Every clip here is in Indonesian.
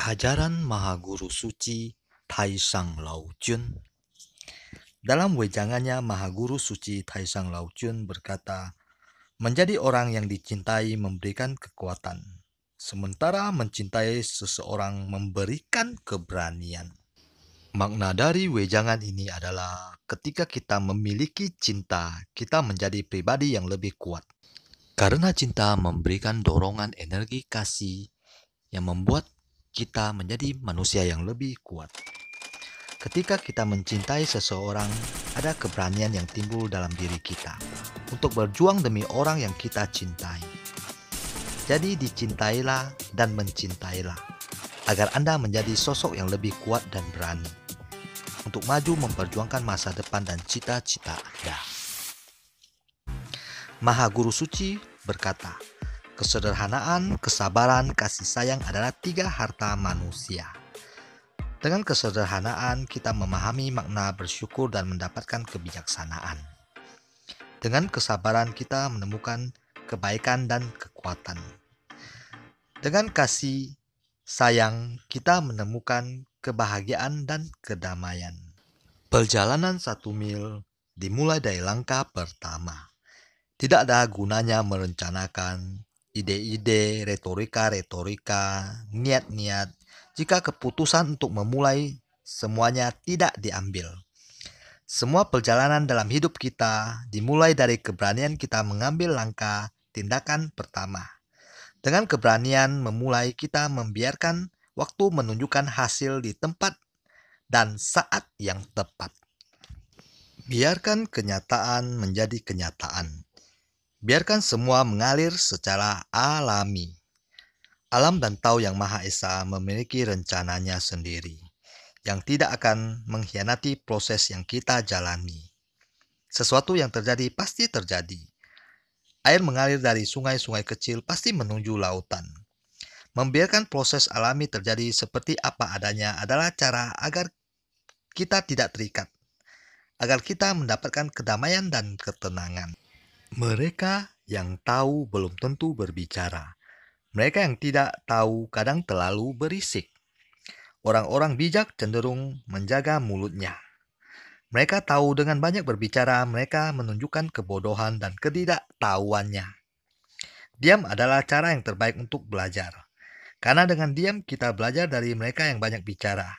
Ajaran Mahaguru Suci Taishang Lao Jun Dalam wejangannya Mahaguru Suci Taishang Lao Jun berkata, Menjadi orang yang dicintai memberikan kekuatan, sementara mencintai seseorang memberikan keberanian. Makna dari wejangan ini adalah ketika kita memiliki cinta, kita menjadi pribadi yang lebih kuat. Karena cinta memberikan dorongan energi kasih yang membuat kita menjadi manusia yang lebih kuat. Ketika kita mencintai seseorang, ada keberanian yang timbul dalam diri kita untuk berjuang demi orang yang kita cintai. Jadi, dicintailah dan mencintailah agar Anda menjadi sosok yang lebih kuat dan berani untuk maju memperjuangkan masa depan dan cita-cita Anda. Maha Guru Suci berkata, Kesederhanaan, kesabaran, kasih sayang adalah tiga harta manusia. Dengan kesederhanaan, kita memahami makna bersyukur dan mendapatkan kebijaksanaan. Dengan kesabaran, kita menemukan kebaikan dan kekuatan. Dengan kasih sayang, kita menemukan kebahagiaan dan kedamaian. Perjalanan satu mil dimulai dari langkah pertama. Tidak ada gunanya merencanakan, ide-ide, retorika-retorika, niat-niat jika keputusan untuk memulai semuanya tidak diambil. Semua perjalanan dalam hidup kita dimulai dari keberanian kita mengambil langkah tindakan pertama. Dengan keberanian memulai, kita membiarkan waktu menunjukkan hasil di tempat dan saat yang tepat. Biarkan kenyataan menjadi kenyataan. Biarkan semua mengalir secara alami. Alam dan Tau Yang Maha Esa memiliki rencananya sendiri yang tidak akan mengkhianati proses yang kita jalani. Sesuatu yang terjadi pasti terjadi. Air mengalir dari sungai-sungai kecil pasti menuju lautan. Membiarkan proses alami terjadi seperti apa adanya adalah cara agar kita tidak terikat, agar kita mendapatkan kedamaian dan ketenangan. Mereka yang tahu belum tentu berbicara. Mereka yang tidak tahu kadang terlalu berisik. Orang-orang bijak cenderung menjaga mulutnya. Mereka tahu dengan banyak berbicara, mereka menunjukkan kebodohan dan ketidaktahuannya. Diam adalah cara yang terbaik untuk belajar. Karena dengan diam kita belajar dari mereka yang banyak bicara.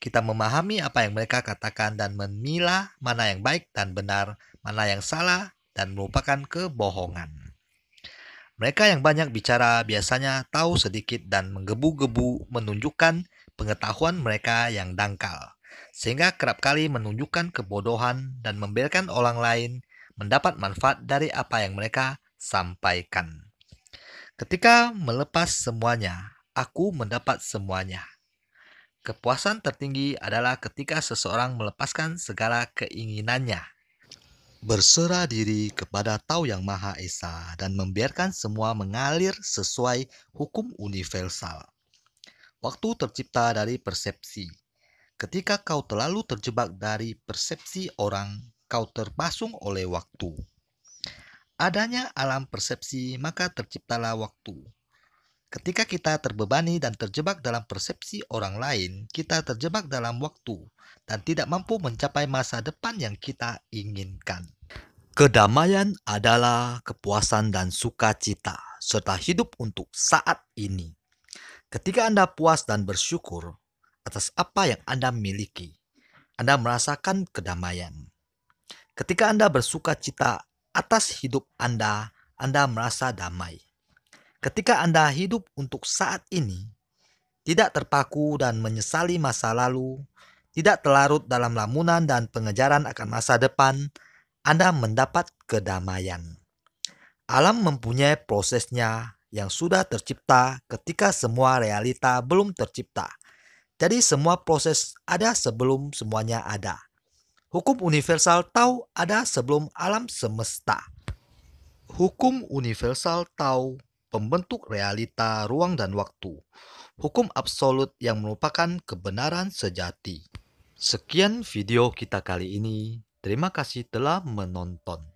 Kita memahami apa yang mereka katakan dan memilah mana yang baik dan benar, mana yang salah dan merupakan kebohongan. Mereka yang banyak bicara biasanya tahu sedikit dan menggebu-gebu menunjukkan pengetahuan mereka yang dangkal, sehingga kerap kali menunjukkan kebodohan dan membiarkan orang lain mendapat manfaat dari apa yang mereka sampaikan. Ketika melepas semuanya, aku mendapat semuanya. Kepuasan tertinggi adalah ketika seseorang melepaskan segala keinginannya berserah diri kepada Tau Yang Maha Esa dan membiarkan semua mengalir sesuai hukum universal. Waktu tercipta dari persepsi. Ketika kau terlalu terjebak dari persepsi orang, kau terpasung oleh waktu. Adanya alam persepsi, maka terciptalah waktu. Ketika kita terbebani dan terjebak dalam persepsi orang lain, kita terjebak dalam waktu dan tidak mampu mencapai masa depan yang kita inginkan. Kedamaian adalah kepuasan dan sukacita, serta hidup untuk saat ini. Ketika Anda puas dan bersyukur atas apa yang Anda miliki, Anda merasakan kedamaian. Ketika Anda bersukacita atas hidup Anda, Anda merasa damai. Ketika Anda hidup untuk saat ini, tidak terpaku dan menyesali masa lalu, tidak terlarut dalam lamunan dan pengejaran akan masa depan, Anda mendapat kedamaian. Alam mempunyai prosesnya yang sudah tercipta ketika semua realita belum tercipta. Jadi semua proses ada sebelum semuanya ada. Hukum universal tahu ada sebelum alam semesta. Hukum universal tahu pembentuk realita ruang dan waktu, hukum absolut yang merupakan kebenaran sejati. Sekian video kita kali ini. Terima kasih telah menonton.